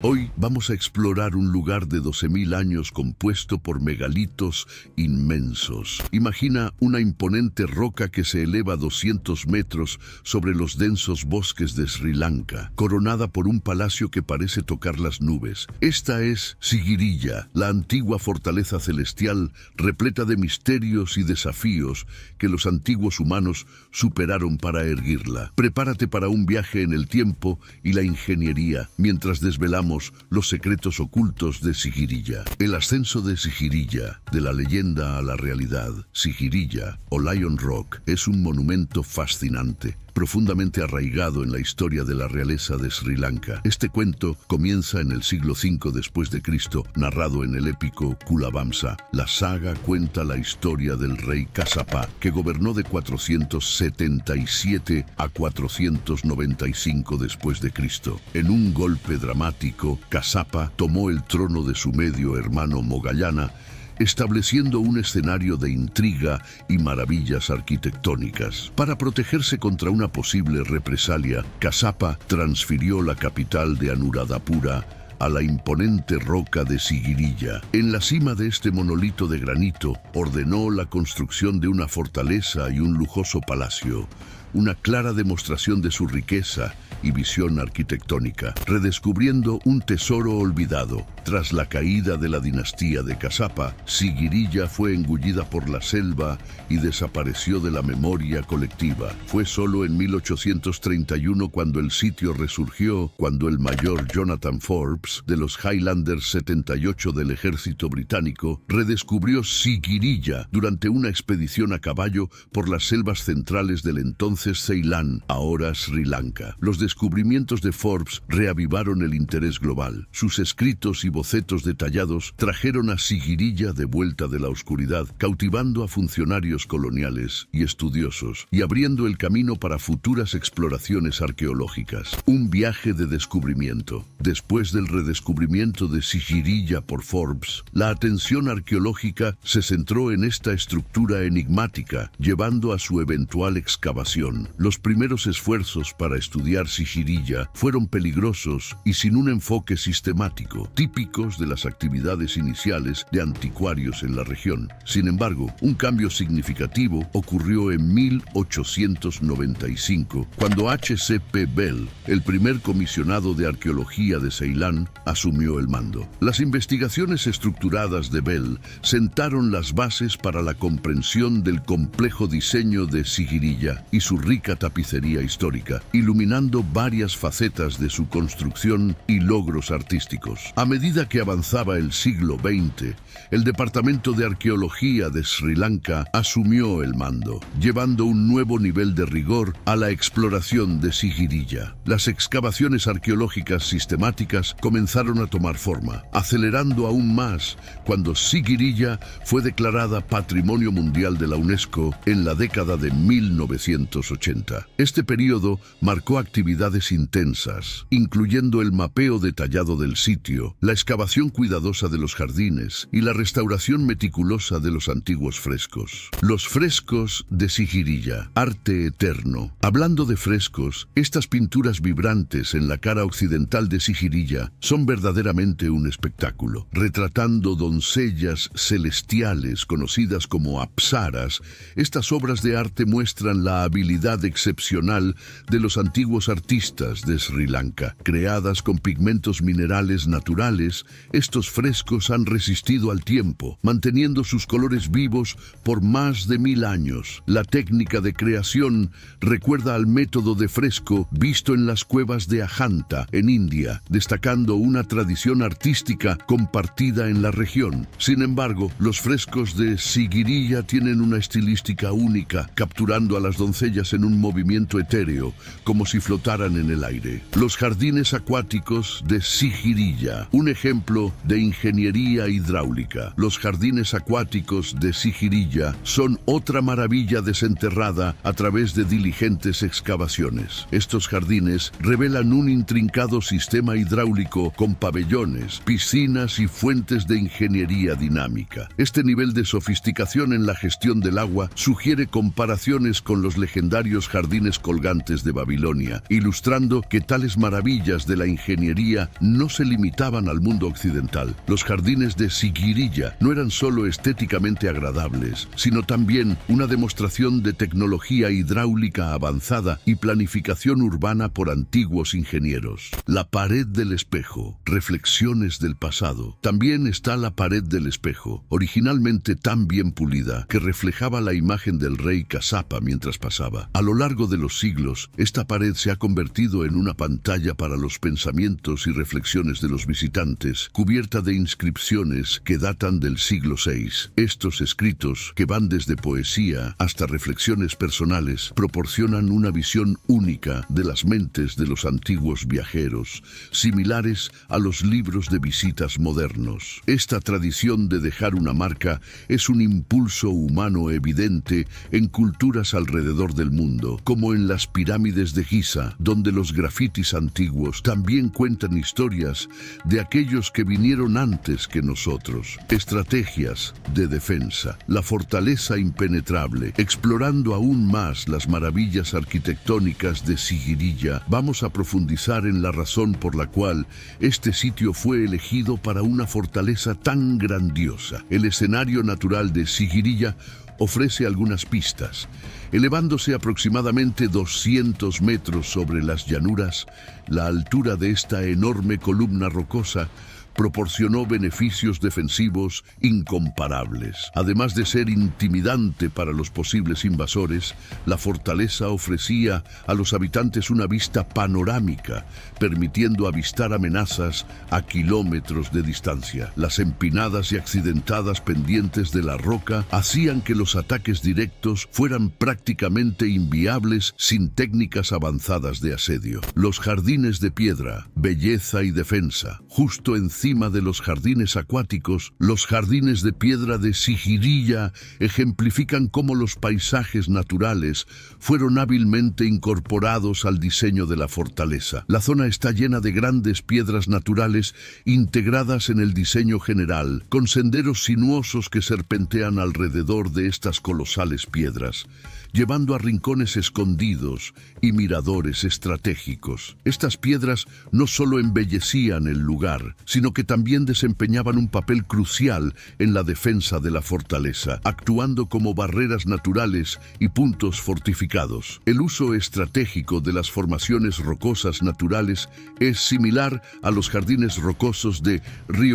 Hoy vamos a explorar un lugar de 12.000 años compuesto por megalitos inmensos. Imagina una imponente roca que se eleva 200 metros sobre los densos bosques de Sri Lanka, coronada por un palacio que parece tocar las nubes. Esta es Sigiriya, la antigua fortaleza celestial repleta de misterios y desafíos que los antiguos humanos superaron para erguirla. Prepárate para un viaje en el tiempo y la ingeniería mientras desvelamos los secretos ocultos de Sigirilla. El ascenso de Sigirilla, de la leyenda a la realidad, Sigirilla o Lion Rock, es un monumento fascinante profundamente arraigado en la historia de la realeza de Sri Lanka. Este cuento comienza en el siglo V después de Cristo, narrado en el épico Kulabamsa. La saga cuenta la historia del rey Kasapa, que gobernó de 477 a 495 después de Cristo. En un golpe dramático, Kasapa tomó el trono de su medio hermano Mogallana estableciendo un escenario de intriga y maravillas arquitectónicas. Para protegerse contra una posible represalia, Casapa transfirió la capital de Anuradhapura a la imponente roca de Sigiriya. En la cima de este monolito de granito ordenó la construcción de una fortaleza y un lujoso palacio, una clara demostración de su riqueza y visión arquitectónica, redescubriendo un tesoro olvidado. Tras la caída de la dinastía de Casapa, Sigiriya fue engullida por la selva y desapareció de la memoria colectiva. Fue solo en 1831 cuando el sitio resurgió, cuando el mayor Jonathan Forbes, de los Highlanders 78 del ejército británico, redescubrió Sigiriya durante una expedición a caballo por las selvas centrales del entonces Ceilán, ahora Sri Lanka. Los descubrimientos de Forbes reavivaron el interés global. Sus escritos y bocetos detallados trajeron a Sigirilla de vuelta de la oscuridad, cautivando a funcionarios coloniales y estudiosos y abriendo el camino para futuras exploraciones arqueológicas. Un viaje de descubrimiento. Después del redescubrimiento de Sigirilla por Forbes, la atención arqueológica se centró en esta estructura enigmática, llevando a su eventual excavación. Los primeros esfuerzos para estudiar Sigirilla fueron peligrosos y sin un enfoque sistemático, típico de las actividades iniciales de anticuarios en la región. Sin embargo, un cambio significativo ocurrió en 1895, cuando H.C.P. Bell, el primer comisionado de arqueología de Ceilán, asumió el mando. Las investigaciones estructuradas de Bell sentaron las bases para la comprensión del complejo diseño de Sigirilla y su rica tapicería histórica, iluminando varias facetas de su construcción y logros artísticos. A medida medida que avanzaba el siglo XX, el Departamento de Arqueología de Sri Lanka asumió el mando, llevando un nuevo nivel de rigor a la exploración de Sigiriya. Las excavaciones arqueológicas sistemáticas comenzaron a tomar forma, acelerando aún más cuando Sigiriya fue declarada Patrimonio Mundial de la UNESCO en la década de 1980. Este periodo marcó actividades intensas, incluyendo el mapeo detallado del sitio, la excavación cuidadosa de los jardines y la restauración meticulosa de los antiguos frescos. Los frescos de Sigirilla, arte eterno. Hablando de frescos, estas pinturas vibrantes en la cara occidental de Sigirilla son verdaderamente un espectáculo, retratando doncellas celestiales conocidas como apsaras, estas obras de arte muestran la habilidad excepcional de los antiguos artistas de Sri Lanka, creadas con pigmentos minerales naturales estos frescos han resistido al tiempo, manteniendo sus colores vivos por más de mil años. La técnica de creación recuerda al método de fresco visto en las cuevas de Ajanta, en India, destacando una tradición artística compartida en la región. Sin embargo, los frescos de Sigirilla tienen una estilística única, capturando a las doncellas en un movimiento etéreo, como si flotaran en el aire. Los jardines acuáticos de Sigiriya, un ejemplo de ingeniería hidráulica. Los jardines acuáticos de Sigirilla son otra maravilla desenterrada a través de diligentes excavaciones. Estos jardines revelan un intrincado sistema hidráulico con pabellones, piscinas y fuentes de ingeniería dinámica. Este nivel de sofisticación en la gestión del agua sugiere comparaciones con los legendarios jardines colgantes de Babilonia, ilustrando que tales maravillas de la ingeniería no se limitaban al mundo mundo occidental, los jardines de Sigirilla no eran solo estéticamente agradables, sino también una demostración de tecnología hidráulica avanzada y planificación urbana por antiguos ingenieros. La pared del espejo, reflexiones del pasado. También está la pared del espejo, originalmente tan bien pulida que reflejaba la imagen del rey casapa mientras pasaba. A lo largo de los siglos, esta pared se ha convertido en una pantalla para los pensamientos y reflexiones de los visitantes cubierta de inscripciones que datan del siglo VI. Estos escritos, que van desde poesía hasta reflexiones personales, proporcionan una visión única de las mentes de los antiguos viajeros, similares a los libros de visitas modernos. Esta tradición de dejar una marca es un impulso humano evidente en culturas alrededor del mundo, como en las pirámides de Giza, donde los grafitis antiguos también cuentan historias de aquellos que vinieron antes que nosotros. Estrategias de defensa, la fortaleza impenetrable, explorando aún más las maravillas arquitectónicas de Sigirilla, vamos a profundizar en la razón por la cual este sitio fue elegido para una fortaleza tan grandiosa. El escenario natural de Sigirilla ofrece algunas pistas. Elevándose aproximadamente 200 metros sobre las llanuras, la altura de esta enorme columna rocosa proporcionó beneficios defensivos incomparables. Además de ser intimidante para los posibles invasores, la fortaleza ofrecía a los habitantes una vista panorámica, permitiendo avistar amenazas a kilómetros de distancia. Las empinadas y accidentadas pendientes de la roca hacían que los ataques directos fueran prácticamente inviables sin técnicas avanzadas de asedio. Los jardines de piedra, belleza y defensa, justo encima de los jardines acuáticos, los jardines de piedra de Sigirilla ejemplifican cómo los paisajes naturales fueron hábilmente incorporados al diseño de la fortaleza. La zona está llena de grandes piedras naturales integradas en el diseño general, con senderos sinuosos que serpentean alrededor de estas colosales piedras llevando a rincones escondidos y miradores estratégicos. Estas piedras no solo embellecían el lugar, sino que también desempeñaban un papel crucial en la defensa de la fortaleza, actuando como barreras naturales y puntos fortificados. El uso estratégico de las formaciones rocosas naturales es similar a los jardines rocosos de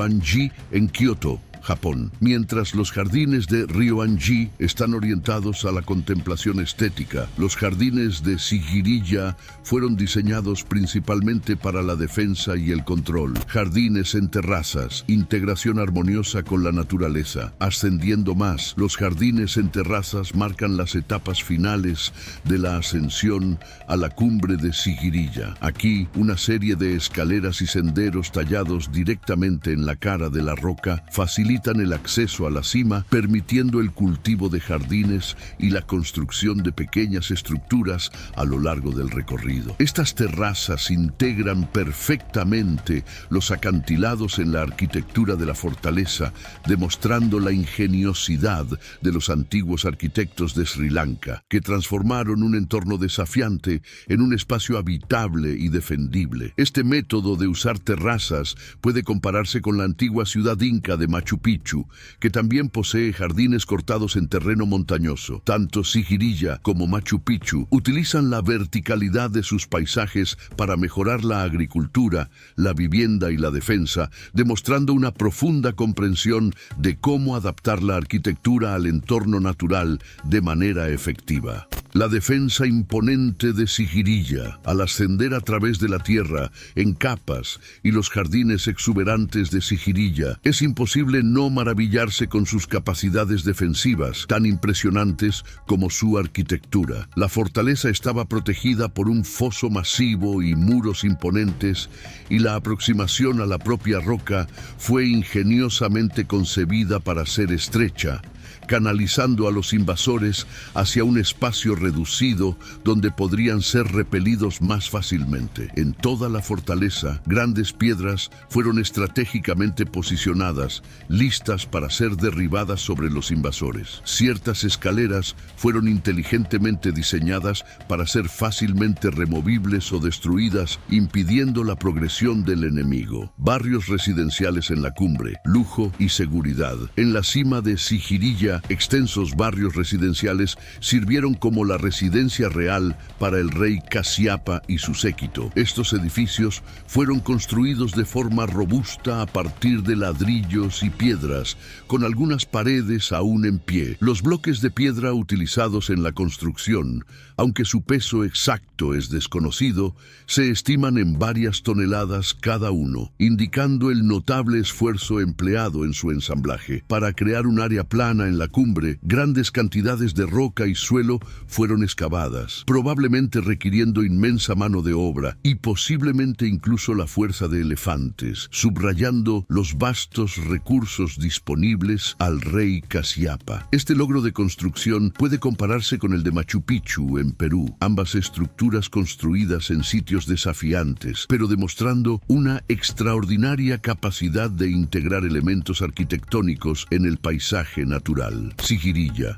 Anji en Kioto, Japón, mientras los jardines de Ryoanji están orientados a la contemplación estética. Los jardines de Sigiriya fueron diseñados principalmente para la defensa y el control. Jardines en terrazas, integración armoniosa con la naturaleza. Ascendiendo más, los jardines en terrazas marcan las etapas finales de la ascensión a la cumbre de Sigiriya. Aquí, una serie de escaleras y senderos tallados directamente en la cara de la roca facilitan el acceso a la cima, permitiendo el cultivo de jardines y la construcción de pequeñas estructuras a lo largo del recorrido. Estas terrazas integran perfectamente los acantilados en la arquitectura de la fortaleza, demostrando la ingeniosidad de los antiguos arquitectos de Sri Lanka, que transformaron un entorno desafiante en un espacio habitable y defendible. Este método de usar terrazas puede compararse con la antigua ciudad inca de Machu Pichu, que también posee jardines cortados en terreno montañoso. Tanto Sigirilla como Machu Picchu utilizan la verticalidad de sus paisajes para mejorar la agricultura, la vivienda y la defensa, demostrando una profunda comprensión de cómo adaptar la arquitectura al entorno natural de manera efectiva. La defensa imponente de Sigirilla, al ascender a través de la tierra, en capas, y los jardines exuberantes de Sigirilla, es imposible no no maravillarse con sus capacidades defensivas, tan impresionantes como su arquitectura. La fortaleza estaba protegida por un foso masivo y muros imponentes, y la aproximación a la propia roca fue ingeniosamente concebida para ser estrecha, canalizando a los invasores hacia un espacio reducido donde podrían ser repelidos más fácilmente. En toda la fortaleza, grandes piedras fueron estratégicamente posicionadas, listas para ser derribadas sobre los invasores. Ciertas escaleras fueron inteligentemente diseñadas para ser fácilmente removibles o destruidas, impidiendo la progresión del enemigo. Barrios residenciales en la cumbre, lujo y seguridad. En la cima de Sigiri extensos barrios residenciales sirvieron como la residencia real para el rey Casiapa y su séquito. Estos edificios fueron construidos de forma robusta a partir de ladrillos y piedras, con algunas paredes aún en pie. Los bloques de piedra utilizados en la construcción, aunque su peso exacto es desconocido, se estiman en varias toneladas cada uno, indicando el notable esfuerzo empleado en su ensamblaje. Para crear un área plana en la cumbre, grandes cantidades de roca y suelo fueron excavadas, probablemente requiriendo inmensa mano de obra y posiblemente incluso la fuerza de elefantes, subrayando los vastos recursos disponibles al rey Casiapa. Este logro de construcción puede compararse con el de Machu Picchu en Perú, ambas estructuras construidas en sitios desafiantes, pero demostrando una extraordinaria capacidad de integrar elementos arquitectónicos en el paisaje natural cultural.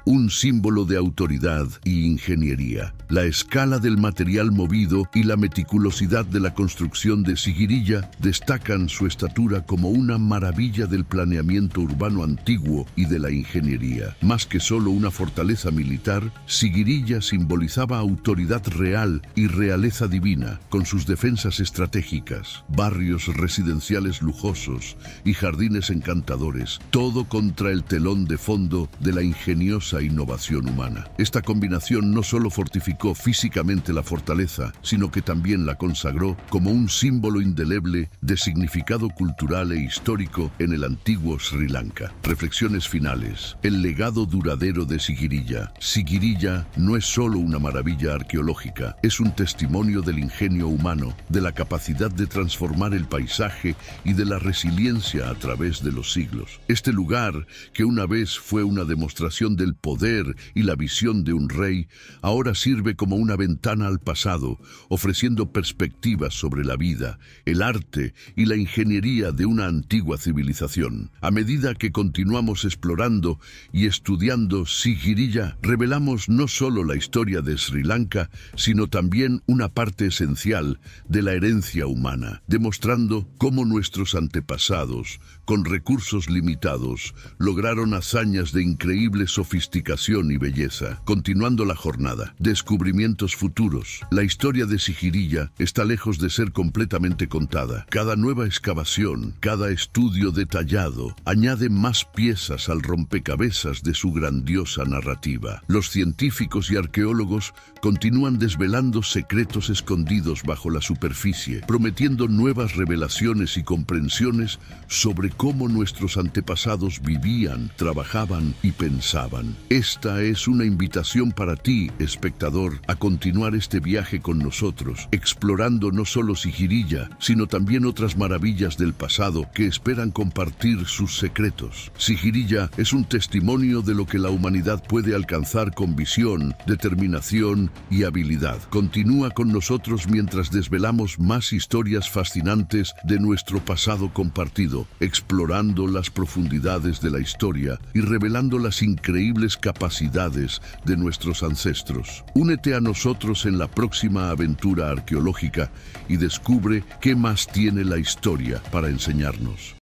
un símbolo de autoridad y ingeniería. La escala del material movido y la meticulosidad de la construcción de Sigirilla destacan su estatura como una maravilla del planeamiento urbano antiguo y de la ingeniería. Más que solo una fortaleza militar, Sigirilla simbolizaba autoridad real y realeza divina, con sus defensas estratégicas, barrios residenciales lujosos y jardines encantadores, todo contra el telón de fondo de la ingeniosa innovación humana. Esta combinación no solo fortificó físicamente la fortaleza, sino que también la consagró como un símbolo indeleble de significado cultural e histórico en el antiguo Sri Lanka. Reflexiones finales. El legado duradero de Sigirilla. Sigirilla no es solo una maravilla arqueológica, es un testimonio del ingenio humano, de la capacidad de transformar el paisaje y de la resiliencia a través de los siglos. Este lugar, que una vez fue una demostración del poder y la visión de un rey, ahora sirve como una ventana al pasado, ofreciendo perspectivas sobre la vida, el arte y la ingeniería de una antigua civilización. A medida que continuamos explorando y estudiando Sigiriya, revelamos no solo la historia de Sri Lanka, sino también una parte esencial de la herencia humana, demostrando cómo nuestros antepasados, con recursos limitados, lograron hazañas de increíble sofisticación y belleza. Continuando la jornada, descubrimientos futuros. La historia de Sigirilla está lejos de ser completamente contada. Cada nueva excavación, cada estudio detallado, añade más piezas al rompecabezas de su grandiosa narrativa. Los científicos y arqueólogos continúan desvelando secretos escondidos bajo la superficie, prometiendo nuevas revelaciones y comprensiones sobre cómo nuestros antepasados vivían, trabajaban, y pensaban. Esta es una invitación para ti, espectador, a continuar este viaje con nosotros, explorando no solo Sigirilla, sino también otras maravillas del pasado que esperan compartir sus secretos. Sigirilla es un testimonio de lo que la humanidad puede alcanzar con visión, determinación y habilidad. Continúa con nosotros mientras desvelamos más historias fascinantes de nuestro pasado compartido, explorando las profundidades de la historia y revelando las increíbles capacidades de nuestros ancestros. Únete a nosotros en la próxima aventura arqueológica y descubre qué más tiene la historia para enseñarnos.